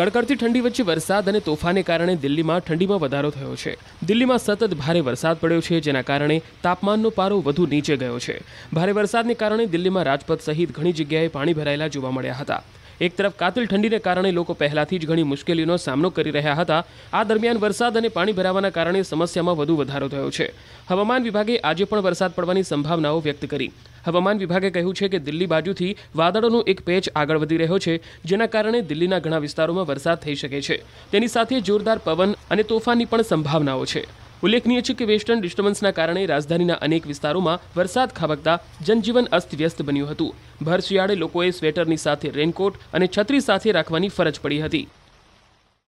કડકડતી ઠંડી વચ્ચે વરસાદ અને તોફાને કારણે દિલ્હીમાં ઠંડીમાં વધારો થયો છે દિલ્હીમાં સતત ભારે વરસાદ પડ્યો છે જેના કારણે તાપમાનનો પારો વધુ નીચે ગયો છે ભારે વરસાદને કારણે દિલ્હીમાં રાજપથ સહિત ઘણી જગ્યાએ પાણી ભરાયેલા જોવા મળ્યા હતા એક તરફ કાતિલ ઠંડીને કારણે લોકો પહેલાથી જ ઘણી મુશ્કેલીનો સામનો કરી રહ્યા હતા આ દરમિયાન વરસાદ અને પાણી ભરાવાના કારણે સમસ્યામાં વધુ વધારો થયો છે હવામાન વિભાગે આજે પણ વરસાદ પડવાની સંભાવનાઓ વ્યક્ત કરી હવામાન વિભાગે કહ્યું છે કે દિલ્હી બાજુથી વાદળોનો એક પેચ આગળ વધી રહ્યો છે જેના કારણે દિલ્હીના ઘણા વિસ્તારોમાં વરસાદ થઈ શકે છે તેની સાથે જોરદાર પવન અને તોફાનની પણ સંભાવનાઓ છે ઉલ્લેખનીય છે કે વેસ્ટર્ન ડિસ્ટર્બન્સના કારણે રાજધાનીના અનેક વિસ્તારોમાં વરસાદ ખાબકતા જનજીવન અસ્તવ્યસ્ત બન્યું હતું ભર શિયાળે લોકોએ સ્વેટરની સાથે રેનકોટ અને છત્રી સાથે રાખવાની ફરજ પડી હતી